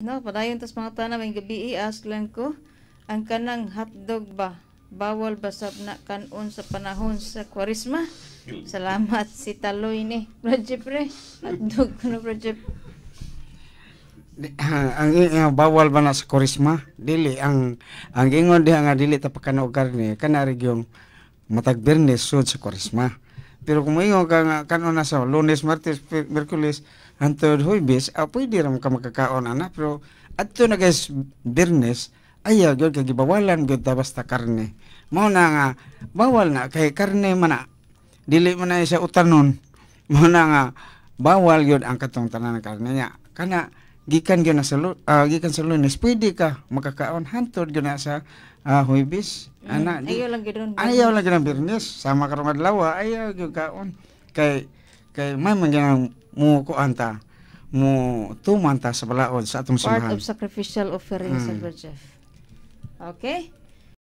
No, padayon tas mga tanan may gabi i-ask lang ko ang kanang hotdog ba bawal basab sab na kanon sa panahon sa Kwarisma? Salamat si Taloy ni Project Pre. Hotdog ko na ah, ang uh, bawal ba na sa Kwarisma? Dili ang ang ingon diha nga dili ta pakano karne kana regyon matag Bernes sud sa Kwarisma. Pero kung mayo ka kanon na sa Lunes, Martes, Merkules, hantod Huwebes, ah, pwede ram ka makakaon na pero adto na guys Bernes, ayaw gyud kay gibawalan gyud ta basta karne. Mao na nga bawal na kay karne mana. Dili man na siya utanon. Mao na nga bawal gyud ang katong tanan ng karne niya. Kana gikan gyud na sa uh, gikan sa lunes pwede ka makakaon hantod gyud na sa uh, huwebes mm, ana di, ayaw lang gyud ayaw lang gyud birnes sama karong adlaw ah. ayaw gyud kaon kay kay may man gyud mo kuanta mo tumanta sa balaod sa atong simbahan part of sacrificial offering mm. sa Jeff okay